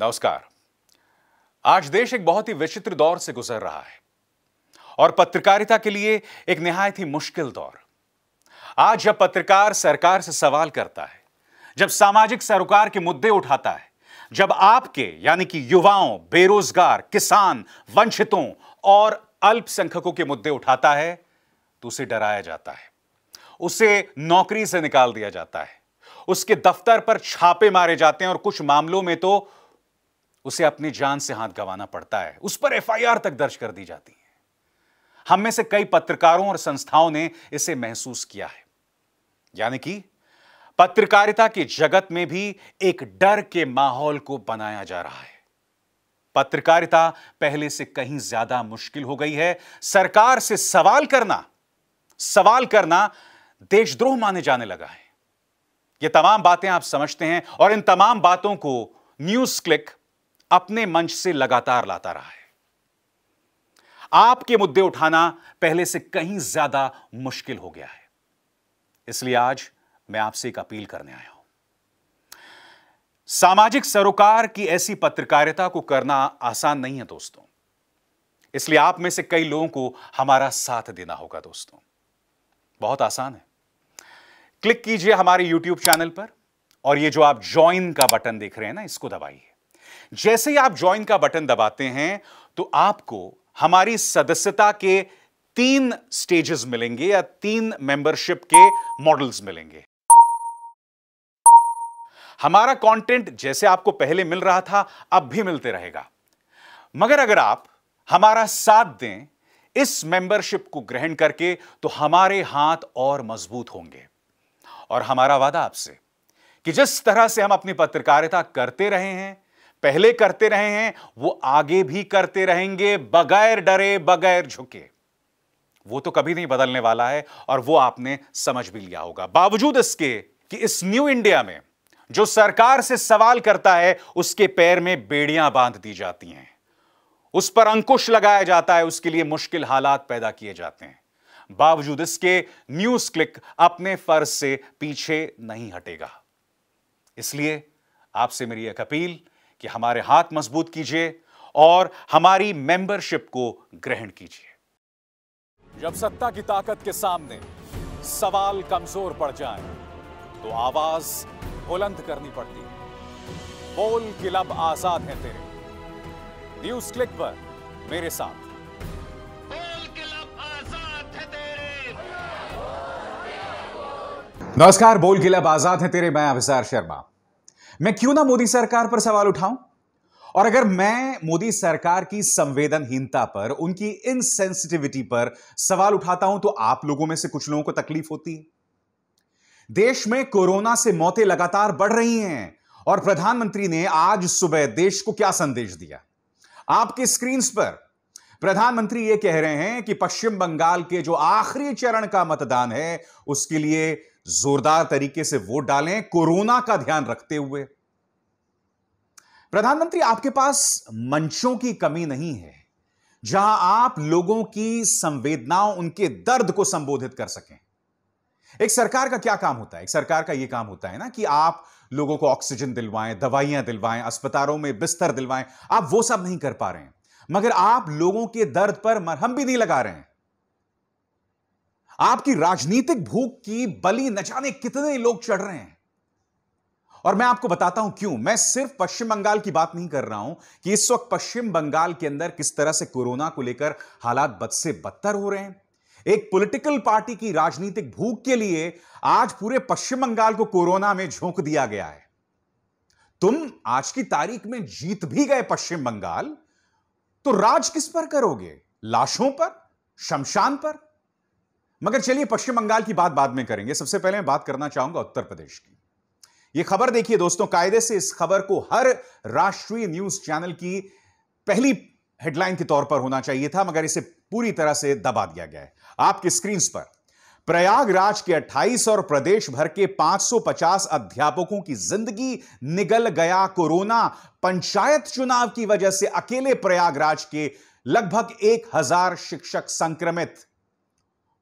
नमस्कार आज देश एक बहुत ही विचित्र दौर से गुजर रहा है और पत्रकारिता के लिए एक निहायत ही मुश्किल दौर आज जब पत्रकार सरकार से सवाल करता है जब सामाजिक सरोकार के मुद्दे उठाता है जब आपके यानी कि युवाओं बेरोजगार किसान वंचितों और अल्पसंख्यकों के मुद्दे उठाता है तो उसे डराया जाता है उसे नौकरी से निकाल दिया जाता है उसके दफ्तर पर छापे मारे जाते हैं और कुछ मामलों में तो उसे अपनी जान से हाथ गंवाना पड़ता है उस पर एफआईआर तक दर्ज कर दी जाती है हम में से कई पत्रकारों और संस्थाओं ने इसे महसूस किया है यानी कि पत्रकारिता के जगत में भी एक डर के माहौल को बनाया जा रहा है पत्रकारिता पहले से कहीं ज्यादा मुश्किल हो गई है सरकार से सवाल करना सवाल करना देशद्रोह माने जाने लगा है ये तमाम बातें आप समझते हैं और इन तमाम बातों को न्यूज क्लिक अपने मंच से लगातार लाता रहा है आपके मुद्दे उठाना पहले से कहीं ज्यादा मुश्किल हो गया है इसलिए आज मैं आपसे एक अपील करने आया हूं सामाजिक सरोकार की ऐसी पत्रकारिता को करना आसान नहीं है दोस्तों इसलिए आप में से कई लोगों को हमारा साथ देना होगा दोस्तों बहुत आसान है क्लिक कीजिए हमारे YouTube चैनल पर और ये जो आप ज्वाइन का बटन देख रहे हैं ना इसको दबाइए जैसे ही आप ज्वाइन का बटन दबाते हैं तो आपको हमारी सदस्यता के तीन स्टेजेस मिलेंगे या तीन मेंबरशिप के मॉडल्स मिलेंगे हमारा कंटेंट जैसे आपको पहले मिल रहा था अब भी मिलते रहेगा मगर अगर आप हमारा साथ दें इस मेंबरशिप को ग्रहण करके तो हमारे हाथ और मजबूत होंगे और हमारा वादा आपसे कि जिस तरह से हम अपनी पत्रकारिता करते रहे हैं पहले करते रहे हैं वो आगे भी करते रहेंगे बगैर डरे बगैर झुके वो तो कभी नहीं बदलने वाला है और वो आपने समझ भी लिया होगा बावजूद इसके कि इस न्यू इंडिया में जो सरकार से सवाल करता है उसके पैर में बेड़ियां बांध दी जाती हैं उस पर अंकुश लगाया जाता है उसके लिए मुश्किल हालात पैदा किए जाते हैं बावजूद इसके न्यूज क्लिक अपने फर्ज से पीछे नहीं हटेगा इसलिए आपसे मेरी एक अपील कि हमारे हाथ मजबूत कीजिए और हमारी मेंबरशिप को ग्रहण कीजिए जब सत्ता की ताकत के सामने सवाल कमजोर पड़ जाए तो आवाज बुलंद करनी पड़ती है बोल किलब आजाद है तेरे न्यूज क्लिक पर मेरे साथ नमस्कार बोल किलब आजाद है तेरे मैं अभिसार शर्मा मैं क्यों ना मोदी सरकार पर सवाल उठाऊं और अगर मैं मोदी सरकार की संवेदनहीनता पर उनकी इनसेंसिटिविटी पर सवाल उठाता हूं तो आप लोगों में से कुछ लोगों को तकलीफ होती है देश में कोरोना से मौतें लगातार बढ़ रही हैं और प्रधानमंत्री ने आज सुबह देश को क्या संदेश दिया आपके स्क्रीन पर प्रधानमंत्री यह कह रहे हैं कि पश्चिम बंगाल के जो आखिरी चरण का मतदान है उसके लिए जोरदार तरीके से वोट डालें कोरोना का ध्यान रखते हुए प्रधानमंत्री आपके पास मंचों की कमी नहीं है जहां आप लोगों की संवेदनाओं उनके दर्द को संबोधित कर सकें एक सरकार का क्या काम होता है एक सरकार का यह काम होता है ना कि आप लोगों को ऑक्सीजन दिलवाएं दवाइयां दिलवाएं अस्पतालों में बिस्तर दिलवाएं आप वो सब नहीं कर पा रहे हैं मगर आप लोगों के दर्द पर मरहम भी नहीं लगा रहे हैं आपकी राजनीतिक भूख की बलि न जाने कितने लोग चढ़ रहे हैं और मैं आपको बताता हूं क्यों मैं सिर्फ पश्चिम बंगाल की बात नहीं कर रहा हूं कि इस वक्त पश्चिम बंगाल के अंदर किस तरह से कोरोना को लेकर हालात बद से बदतर हो रहे हैं एक पॉलिटिकल पार्टी की राजनीतिक भूख के लिए आज पूरे पश्चिम बंगाल को कोरोना में झोंक दिया गया है तुम आज की तारीख में जीत भी गए पश्चिम बंगाल तो राज किस पर करोगे लाशों पर शमशान पर मगर चलिए पश्चिम बंगाल की बात बाद में करेंगे सबसे पहले मैं बात करना चाहूंगा उत्तर प्रदेश की यह खबर देखिए दोस्तों कायदे से इस खबर को हर राष्ट्रीय न्यूज चैनल की पहली हेडलाइन के तौर पर होना चाहिए था मगर इसे पूरी तरह से दबा दिया गया है आपकी स्क्रीन पर प्रयागराज के 28 और प्रदेश भर के 550 अध्यापकों की जिंदगी निगल गया कोरोना पंचायत चुनाव की वजह से अकेले प्रयागराज के लगभग 1000 शिक्षक संक्रमित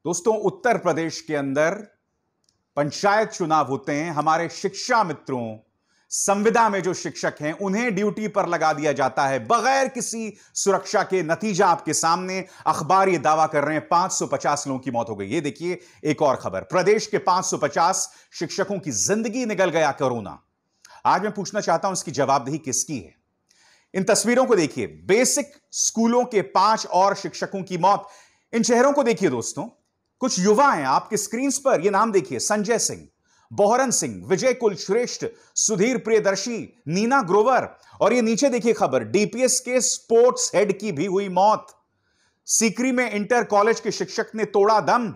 दोस्तों उत्तर प्रदेश के अंदर पंचायत चुनाव होते हैं हमारे शिक्षा मित्रों संविदा में जो शिक्षक हैं उन्हें ड्यूटी पर लगा दिया जाता है बगैर किसी सुरक्षा के नतीजा आपके सामने अखबार ये दावा कर रहे हैं 550 लोगों की मौत हो गई ये देखिए एक और खबर प्रदेश के 550 शिक्षकों की जिंदगी निकल गया कोरोना आज मैं पूछना चाहता हूं इसकी जवाबदेही किसकी है इन तस्वीरों को देखिए बेसिक स्कूलों के पांच और शिक्षकों की मौत इन चेहरों को देखिए दोस्तों कुछ युवा हैं आपके स्क्रीन पर ये नाम देखिए संजय सिंह बोहरन सिंह विजय कुल श्रेष्ठ सुधीर प्रियदर्शी नीना ग्रोवर और ये नीचे देखिए खबर डीपीएस के स्पोर्ट्स हेड की भी हुई मौत सीकरी में इंटर कॉलेज के शिक्षक ने तोड़ा दम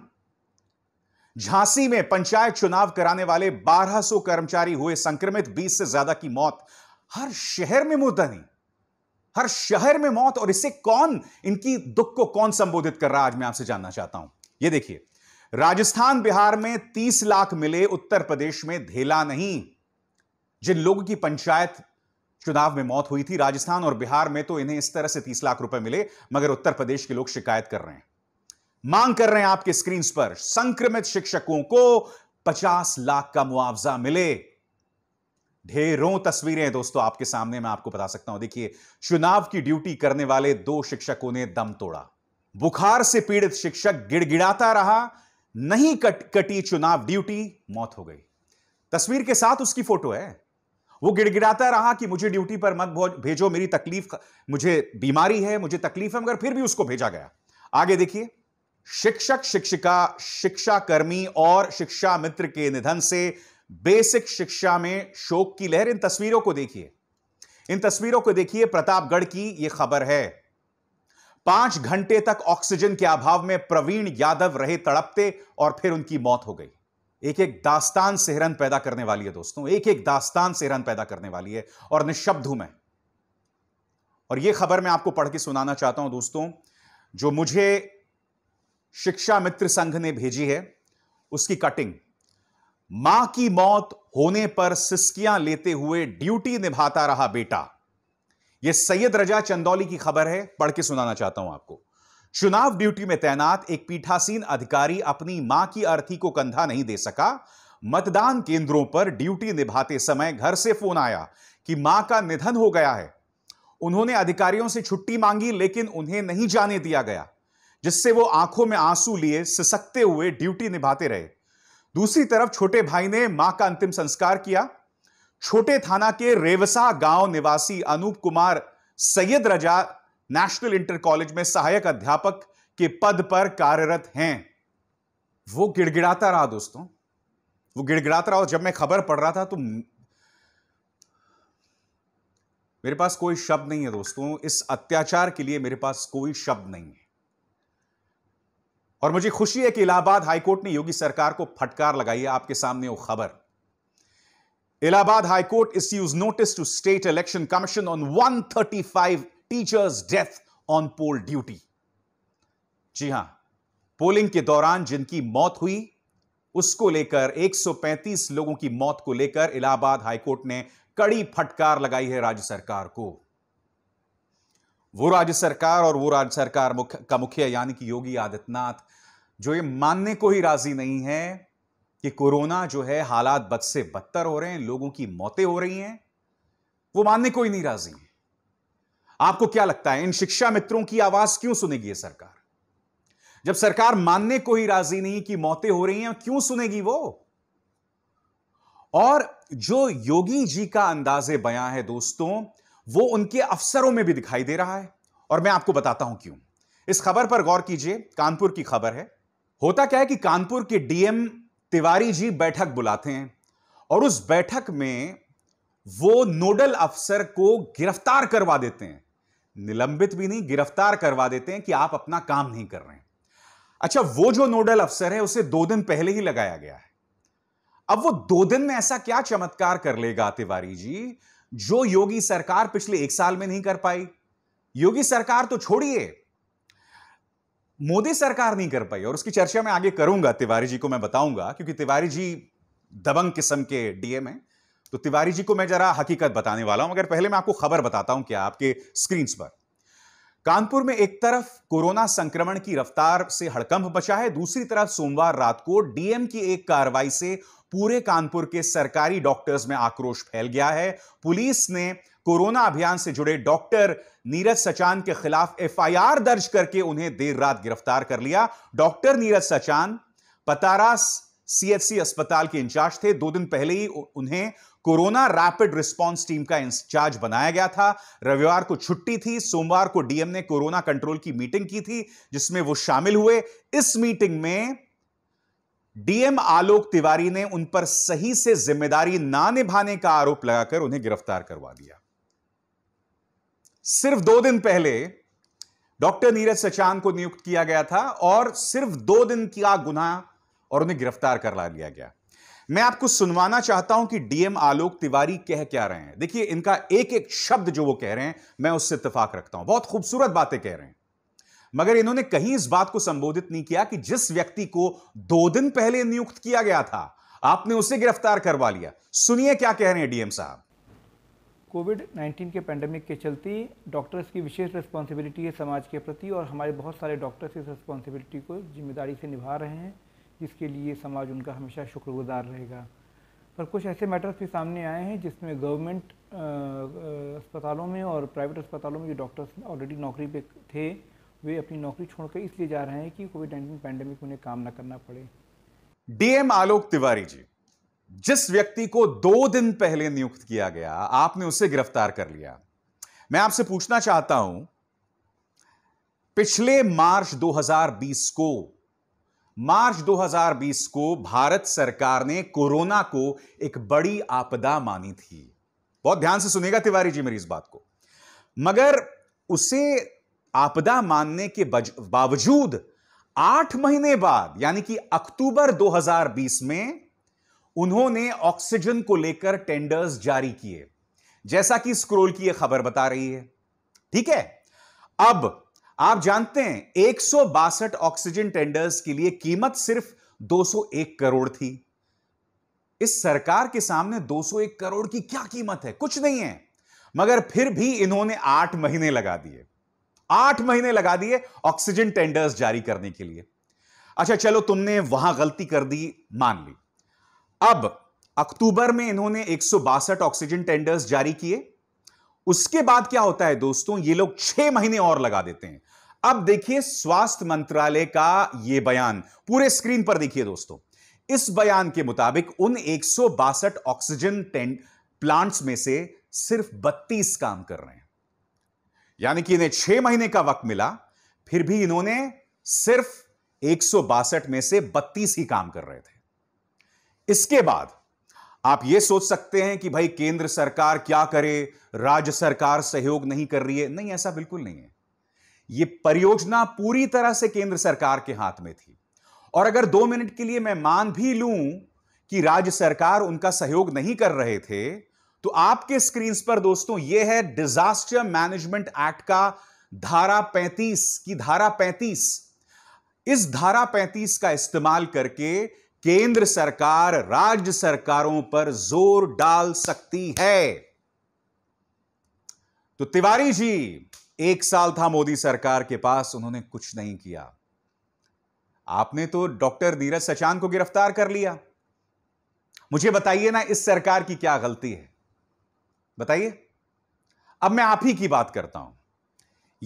झांसी में पंचायत चुनाव कराने वाले 1200 कर्मचारी हुए संक्रमित 20 से ज्यादा की मौत हर शहर में नहीं हर शहर में मौत और इससे कौन इनकी दुख को कौन संबोधित कर रहा आज मैं आपसे जानना चाहता हूं ये देखिए राजस्थान बिहार में 30 लाख मिले उत्तर प्रदेश में धेला नहीं जिन लोगों की पंचायत चुनाव में मौत हुई थी राजस्थान और बिहार में तो इन्हें इस तरह से 30 लाख रुपए मिले मगर उत्तर प्रदेश के लोग शिकायत कर रहे हैं मांग कर रहे हैं आपके स्क्रीन पर संक्रमित शिक्षकों को 50 लाख का मुआवजा मिले ढेरों तस्वीरें दोस्तों आपके सामने मैं आपको बता सकता हूं देखिए चुनाव की ड्यूटी करने वाले दो शिक्षकों ने दम तोड़ा बुखार से पीड़ित शिक्षक गिड़गिड़ाता रहा नहीं कट कटी चुनाव ड्यूटी मौत हो गई तस्वीर के साथ उसकी फोटो है वो गिड़गिड़ाता रहा कि मुझे ड्यूटी पर मत भेजो मेरी तकलीफ मुझे बीमारी है मुझे तकलीफ है मगर फिर भी उसको भेजा गया आगे देखिए शिक्षक शिक्षिका शिक्षा कर्मी और शिक्षा मित्र के निधन से बेसिक शिक्षा में शोक की लहर इन तस्वीरों को देखिए इन तस्वीरों को देखिए प्रतापगढ़ की यह खबर है पांच घंटे तक ऑक्सीजन के अभाव में प्रवीण यादव रहे तड़पते और फिर उनकी मौत हो गई एक एक दास्तान सेहरन पैदा करने वाली है दोस्तों एक एक दास्तान सेहरन पैदा करने वाली है और निःशब्द हूं मैं और यह खबर मैं आपको पढ़ के सुनाना चाहता हूं दोस्तों जो मुझे शिक्षा मित्र संघ ने भेजी है उसकी कटिंग मां की मौत होने पर सिस्कियां लेते हुए ड्यूटी निभाता रहा बेटा यह सैयद रजा चंदौली की खबर है पढ़ के सुनाना चाहता हूं आपको चुनाव ड्यूटी में तैनात एक पीठासीन अधिकारी अपनी मां की अर्थी को कंधा नहीं दे सका मतदान केंद्रों पर ड्यूटी निभाते समय घर से फोन आया कि मां का निधन हो गया है उन्होंने अधिकारियों से छुट्टी मांगी लेकिन उन्हें नहीं जाने दिया गया जिससे वो आंखों में आंसू लिए सिसकते हुए ड्यूटी निभाते रहे दूसरी तरफ छोटे भाई ने मां का अंतिम संस्कार किया छोटे थाना के रेवसा गांव निवासी Anup Kumar Syed Raza national inter college में सहायक अध्यापक के पद पर कार्यरत हैं वो गिड़गिड़ाता रहा दोस्तों वो गिड़गिड़ाता रहा और जब मैं खबर पढ़ रहा था तो मेरे पास कोई शब्द नहीं है दोस्तों इस अत्याचार के लिए मेरे पास कोई शब्द नहीं है और मुझे खुशी है कि इलाहाबाद हाईकोर्ट ने योगी सरकार को फटकार लगाई है आपके सामने वो खबर Allahabad High Court issues notice to State Election Commission on 135 teachers' death on poll duty. जी हां पोलिंग के दौरान जिनकी मौत हुई उसको लेकर 135 लोगों की मौत को लेकर इलाहाबाद हाईकोर्ट ने कड़ी फटकार लगाई है राज्य सरकार को वो राज्य सरकार और वो राज्य सरकार मुख, का मुखिया यानी कि योगी आदित्यनाथ जो ये मानने को ही राजी नहीं है कि कोरोना जो है हालात बद से बदतर हो रहे हैं लोगों की मौतें हो रही हैं वो मानने कोई नहीं राजी है आपको क्या लगता है इन शिक्षा मित्रों की आवाज क्यों सुनेगी ये सरकार जब सरकार मानने को ही राजी नहीं कि मौतें हो रही हैं क्यों सुनेगी वो और जो योगी जी का अंदाजे बयां है दोस्तों वो उनके अफसरों में भी दिखाई दे रहा है और मैं आपको बताता हूं क्यों इस खबर पर गौर कीजिए कानपुर की खबर है होता क्या है कि कानपुर के डीएम तिवारी जी बैठक बुलाते हैं और उस बैठक में वो नोडल अफसर को गिरफ्तार करवा देते हैं निलंबित भी नहीं गिरफ्तार करवा देते हैं कि आप अपना काम नहीं कर रहे हैं अच्छा वो जो नोडल अफसर है उसे दो दिन पहले ही लगाया गया है अब वो दो दिन में ऐसा क्या चमत्कार कर लेगा तिवारी जी जो योगी सरकार पिछले एक साल में नहीं कर पाई योगी सरकार तो छोड़िए मोदी सरकार नहीं कर पाई और उसकी चर्चा मैं आगे करूंगा तिवारी जी को मैं बताऊंगा क्योंकि तिवारी जी दबंग किस्म के डीएम हैं तो तिवारी जी को मैं जरा हकीकत बताने वाला हूं मगर पहले मैं आपको खबर बताता हूं क्या आपके स्क्रीन पर कानपुर में एक तरफ कोरोना संक्रमण की रफ्तार से हड़कंप बचा है दूसरी तरफ सोमवार रात को डीएम की एक कार्रवाई से पूरे कानपुर के सरकारी डॉक्टर्स में आक्रोश फैल गया है पुलिस ने कोरोना अभियान से जुड़े डॉक्टर नीरज सचान के खिलाफ एफआईआर दर्ज करके उन्हें देर रात गिरफ्तार कर लिया डॉक्टर नीरज सचान पतारा सीएचसी अस्पताल के इंचार्ज थे दो दिन पहले ही उन्हें कोरोना रैपिड रिस्पांस टीम का इंचार्ज बनाया गया था रविवार को छुट्टी थी सोमवार को डीएम ने कोरोना कंट्रोल की मीटिंग की थी जिसमें वो शामिल हुए इस मीटिंग में डीएम आलोक तिवारी ने उन पर सही से जिम्मेदारी ना निभाने का आरोप लगाकर उन्हें गिरफ्तार करवा दिया सिर्फ दो दिन पहले डॉक्टर नीरज सचान को नियुक्त किया गया था और सिर्फ दो दिन का गुना और उन्हें गिरफ्तार करवा लिया गया मैं आपको सुनवाना चाहता हूं कि डीएम आलोक तिवारी कह क्या रहे हैं देखिए इनका एक एक शब्द जो वो कह रहे हैं मैं उससे इतफाक रखता हूं बहुत खूबसूरत बातें कह रहे हैं मगर इन्होंने कहीं इस बात को संबोधित नहीं किया कि जिस व्यक्ति को दो दिन पहले नियुक्त किया गया था आपने उसे गिरफ्तार करवा लिया सुनिए क्या कह रहे हैं डीएम साहब कोविड 19 के पेंडेमिक के चलते डॉक्टर्स की विशेष रिस्पॉन्सिबिलिटी है समाज के प्रति और हमारे बहुत सारे डॉक्टर्स इस रिस्पॉन्सिबिलिटी को जिम्मेदारी से निभा रहे हैं जिसके लिए समाज उनका हमेशा शुक्रगुजार रहेगा पर कुछ ऐसे मैटर्स भी सामने आए हैं जिसमें गवर्नमेंट अस्पतालों में और प्राइवेट अस्पतालों में जो डॉक्टर्स ऑलरेडी नौकरी पे थे वे अपनी नौकरी छोड़कर इसलिए जा रहे हैं कि कोविड नाइन्टीन पैंडेमिक उन्हें काम ना करना पड़े डीएम आलोक तिवारी जी जिस व्यक्ति को दो दिन पहले नियुक्त किया गया आपने उसे गिरफ्तार कर लिया मैं आपसे पूछना चाहता हूं पिछले मार्च 2020 को मार्च 2020 को भारत सरकार ने कोरोना को एक बड़ी आपदा मानी थी बहुत ध्यान से सुनेगा तिवारी जी मेरी इस बात को मगर उसे आपदा मानने के बावजूद आठ महीने बाद यानी कि अक्टूबर 2020 में उन्होंने ऑक्सीजन को लेकर टेंडर्स जारी किए जैसा कि स्क्रोल की यह खबर बता रही है ठीक है अब आप जानते हैं एक ऑक्सीजन टेंडर्स के लिए कीमत सिर्फ 201 करोड़ थी इस सरकार के सामने 201 करोड़ की क्या कीमत है कुछ नहीं है मगर फिर भी इन्होंने आठ महीने लगा दिए आठ महीने लगा दिए ऑक्सीजन टेंडर्स जारी करने के लिए अच्छा चलो तुमने वहां गलती कर दी मान ली अब अक्टूबर में इन्होंने एक ऑक्सीजन टेंडर्स जारी किए उसके बाद क्या होता है दोस्तों ये लोग छह महीने और लगा देते हैं अब देखिए स्वास्थ्य मंत्रालय का यह बयान पूरे स्क्रीन पर देखिए दोस्तों इस बयान के मुताबिक उन एक ऑक्सीजन टेंट प्लांट्स में से सिर्फ 32 काम कर रहे हैं यानी कि इन्हें छह महीने का वक्त मिला फिर भी इन्होंने सिर्फ एक में से 32 ही काम कर रहे थे इसके बाद आप ये सोच सकते हैं कि भाई केंद्र सरकार क्या करे राज्य सरकार सहयोग नहीं कर रही है नहीं ऐसा बिल्कुल नहीं है ये परियोजना पूरी तरह से केंद्र सरकार के हाथ में थी और अगर दो मिनट के लिए मैं मान भी लूं कि राज्य सरकार उनका सहयोग नहीं कर रहे थे तो आपके स्क्रीन पर दोस्तों यह है डिजास्टर मैनेजमेंट एक्ट का धारा 35 की धारा 35 इस धारा 35 का इस्तेमाल करके केंद्र सरकार राज्य सरकारों पर जोर डाल सकती है तो तिवारी जी एक साल था मोदी सरकार के पास उन्होंने कुछ नहीं किया आपने तो डॉक्टर नीरज सचान को गिरफ्तार कर लिया मुझे बताइए ना इस सरकार की क्या गलती है बताइए अब मैं आप ही की बात करता हूं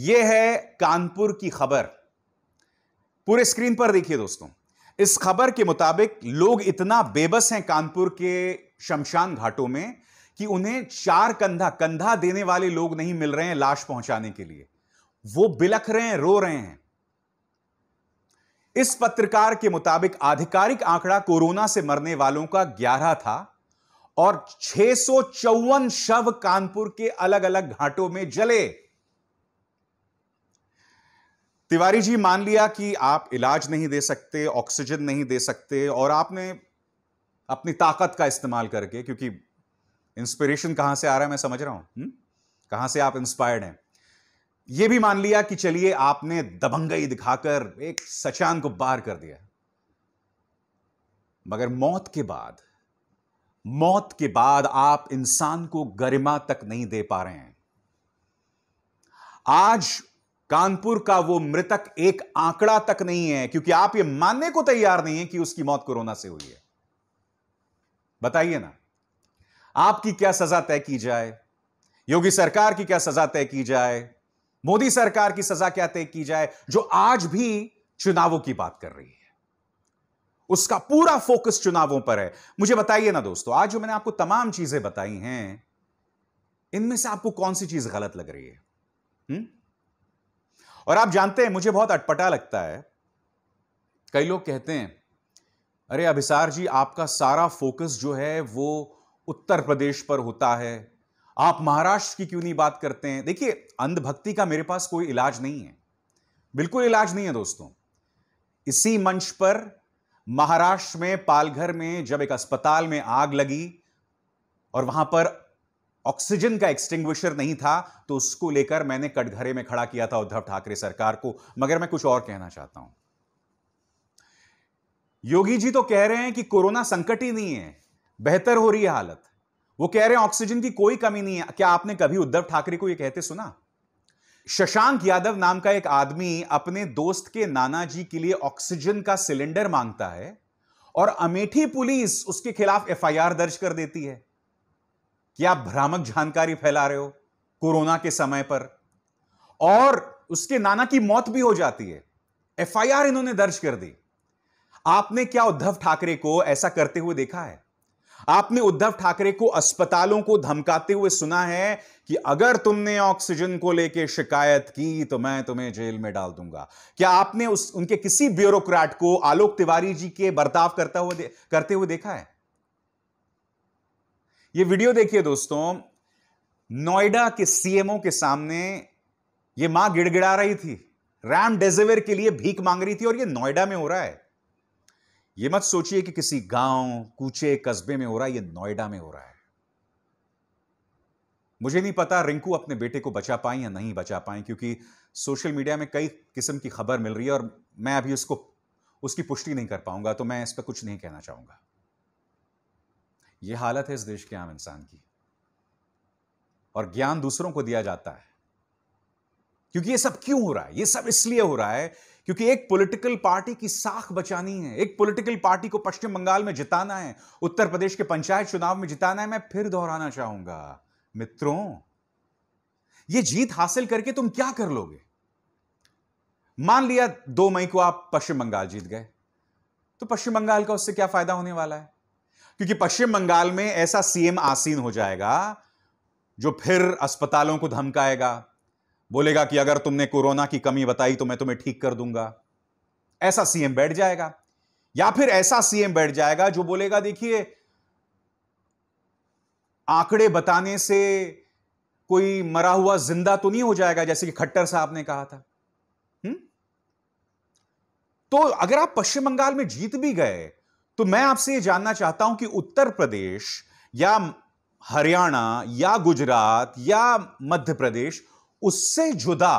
यह है कानपुर की खबर पूरे स्क्रीन पर देखिए दोस्तों इस खबर के मुताबिक लोग इतना बेबस हैं कानपुर के शमशान घाटों में कि उन्हें चार कंधा कंधा देने वाले लोग नहीं मिल रहे हैं लाश पहुंचाने के लिए वो बिलख रहे हैं रो रहे हैं इस पत्रकार के मुताबिक आधिकारिक आंकड़ा कोरोना से मरने वालों का 11 था और छह शव कानपुर के अलग अलग घाटों में जले तिवारी जी मान लिया कि आप इलाज नहीं दे सकते ऑक्सीजन नहीं दे सकते और आपने अपनी ताकत का इस्तेमाल करके क्योंकि इंस्पिरेशन कहां से आ रहा है मैं समझ रहा हूं हम्म? कहां से आप इंस्पायर्ड हैं यह भी मान लिया कि चलिए आपने दबंगई दिखाकर एक सचान को बार कर दिया मगर मौत के बाद मौत के बाद आप इंसान को गरिमा तक नहीं दे पा रहे हैं आज कानपुर का वो मृतक एक आंकड़ा तक नहीं है क्योंकि आप ये मानने को तैयार नहीं है कि उसकी मौत कोरोना से हुई है बताइए ना आपकी क्या सजा तय की जाए योगी सरकार की क्या सजा तय की जाए मोदी सरकार की सजा क्या तय की जाए जो आज भी चुनावों की बात कर रही है उसका पूरा फोकस चुनावों पर है मुझे बताइए ना दोस्तों आज जो मैंने आपको तमाम चीजें बताई हैं इनमें से आपको कौन सी चीज गलत लग रही है हुँ? हम्म? और आप जानते हैं मुझे बहुत अटपटा लगता है कई लोग कहते हैं अरे अभिसार जी आपका सारा फोकस जो है वो उत्तर प्रदेश पर होता है आप महाराष्ट्र की क्यों नहीं बात करते हैं देखिए अंधभक्ति का मेरे पास कोई इलाज नहीं है बिल्कुल इलाज नहीं है दोस्तों इसी मंच पर महाराष्ट्र में पालघर में जब एक अस्पताल में आग लगी और वहां पर ऑक्सीजन का एक्सटिंग्विशर नहीं था तो उसको लेकर मैंने कटघरे में खड़ा किया था उद्धव ठाकरे सरकार को मगर मैं कुछ और कहना चाहता हूं योगी जी तो कह रहे हैं कि कोरोना संकट ही नहीं है बेहतर हो रही है हालत वो कह रहे हैं ऑक्सीजन की कोई कमी नहीं है क्या आपने कभी उद्धव ठाकरे को यह कहते सुना शशांक यादव नाम का एक आदमी अपने दोस्त के नाना जी के लिए ऑक्सीजन का सिलेंडर मांगता है और अमेठी पुलिस उसके खिलाफ एफआईआर दर्ज कर देती है कि आप भ्रामक जानकारी फैला रहे हो कोरोना के समय पर और उसके नाना की मौत भी हो जाती है एफआईआर इन्होंने दर्ज कर दी आपने क्या उद्धव ठाकरे को ऐसा करते हुए देखा है आपने उद्धव ठाकरे को अस्पतालों को धमकाते हुए सुना है कि अगर तुमने ऑक्सीजन को लेकर शिकायत की तो मैं तुम्हें जेल में डाल दूंगा क्या आपने उस उनके किसी ब्यूरोक्रेट को आलोक तिवारी जी के बर्ताव करता हुआ करते हुए देखा है ये वीडियो देखिए दोस्तों नोएडा के सीएमओ के सामने ये मां गिड़गिड़ा रही थी रैम डेजेवेर के लिए भीख मांग रही थी और ये नोएडा में हो रहा है ये मत सोचिए कि किसी गांव कूचे कस्बे में हो रहा है ये नोएडा में हो रहा है मुझे नहीं पता रिंकू अपने बेटे को बचा पाए या नहीं बचा पाए क्योंकि सोशल मीडिया में कई किस्म की खबर मिल रही है और मैं अभी उसको उसकी पुष्टि नहीं कर पाऊंगा तो मैं इस पर कुछ नहीं कहना चाहूंगा ये हालत है इस देश के आम इंसान की और ज्ञान दूसरों को दिया जाता है क्योंकि ये सब क्यों हो रहा है ये सब इसलिए हो रहा है क्योंकि एक पॉलिटिकल पार्टी की साख बचानी है एक पॉलिटिकल पार्टी को पश्चिम बंगाल में जिताना है उत्तर प्रदेश के पंचायत चुनाव में जिताना है मैं फिर दोहराना चाहूंगा मित्रों ये जीत हासिल करके तुम क्या कर लोगे मान लिया दो मई को आप पश्चिम बंगाल जीत गए तो पश्चिम बंगाल का उससे क्या फायदा होने वाला है क्योंकि पश्चिम बंगाल में ऐसा सीएम आसीन हो जाएगा जो फिर अस्पतालों को धमकाएगा बोलेगा कि अगर तुमने कोरोना की कमी बताई तो मैं तुम्हें ठीक कर दूंगा ऐसा सीएम बैठ जाएगा या फिर ऐसा सीएम बैठ जाएगा जो बोलेगा देखिए आंकड़े बताने से कोई मरा हुआ जिंदा तो नहीं हो जाएगा जैसे कि खट्टर साहब ने कहा था हुँ? हम्म? तो अगर आप पश्चिम बंगाल में जीत भी गए तो मैं आपसे यह जानना चाहता हूं कि उत्तर प्रदेश या हरियाणा या गुजरात या मध्य प्रदेश उससे जुदा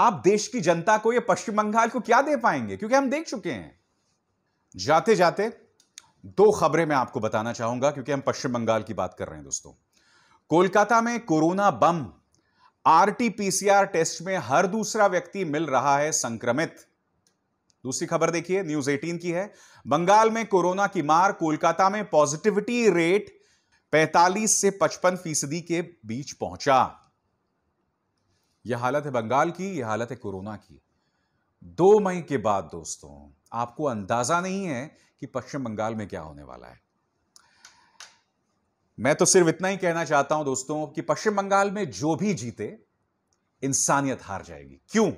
आप देश की जनता को या पश्चिम बंगाल को क्या दे पाएंगे क्योंकि हम देख चुके हैं जाते जाते दो खबरें मैं आपको बताना चाहूंगा क्योंकि हम पश्चिम बंगाल की बात कर रहे हैं दोस्तों कोलकाता में कोरोना बम आरटीपीसीआर टेस्ट में हर दूसरा व्यक्ति मिल रहा है संक्रमित दूसरी खबर देखिए न्यूज 18 की है बंगाल में कोरोना की मार कोलकाता में पॉजिटिविटी रेट 45 से 55 फीसदी के बीच पहुंचा यह हालत है बंगाल की यह हालत है कोरोना की दो मई के बाद दोस्तों आपको अंदाजा नहीं है कि पश्चिम बंगाल में क्या होने वाला है मैं तो सिर्फ इतना ही कहना चाहता हूं दोस्तों कि पश्चिम बंगाल में जो भी जीते इंसानियत हार जाएगी क्यों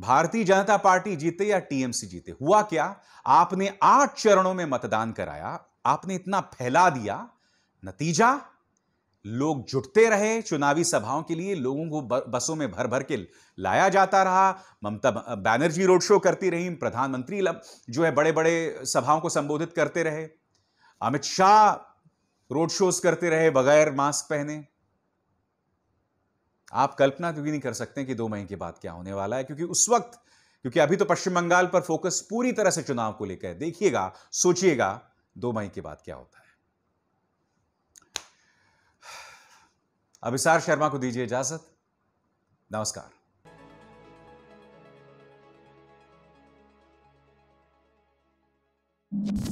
भारतीय जनता पार्टी जीते या टीएमसी जीते हुआ क्या आपने आठ चरणों में मतदान कराया आपने इतना फैला दिया नतीजा लोग जुटते रहे चुनावी सभाओं के लिए लोगों को बसों में भर भर के लाया जाता रहा ममता बैनर्जी रोड शो करती रही प्रधानमंत्री जो है बड़े बड़े सभाओं को संबोधित करते रहे अमित शाह रोड शोज करते रहे बगैर मास्क पहने आप कल्पना क्योंकि नहीं कर सकते कि दो महीने के बाद क्या होने वाला है क्योंकि उस वक्त क्योंकि अभी तो पश्चिम बंगाल पर फोकस पूरी तरह से चुनाव को लेकर देखिएगा सोचिएगा दो मई के बाद क्या होता है अभिसार शर्मा को दीजिए इजाजत नमस्कार you